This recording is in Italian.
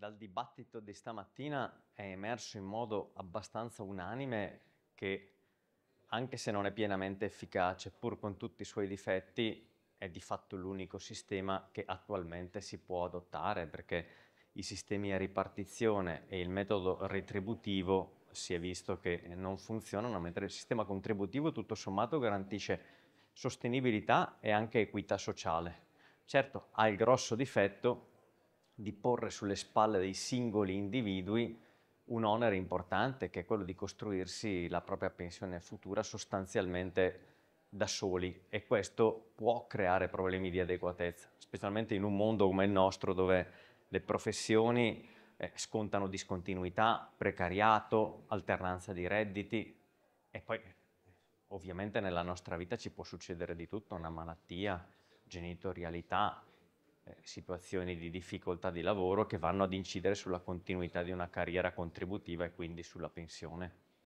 Dal dibattito di stamattina è emerso in modo abbastanza unanime che anche se non è pienamente efficace, pur con tutti i suoi difetti, è di fatto l'unico sistema che attualmente si può adottare perché i sistemi a ripartizione e il metodo retributivo si è visto che non funzionano, mentre il sistema contributivo tutto sommato garantisce sostenibilità e anche equità sociale. Certo, ha il grosso difetto di porre sulle spalle dei singoli individui un onere importante che è quello di costruirsi la propria pensione futura sostanzialmente da soli e questo può creare problemi di adeguatezza, specialmente in un mondo come il nostro dove le professioni eh, scontano discontinuità, precariato, alternanza di redditi e poi ovviamente nella nostra vita ci può succedere di tutto, una malattia, genitorialità, eh, situazioni di difficoltà di lavoro che vanno ad incidere sulla continuità di una carriera contributiva e quindi sulla pensione.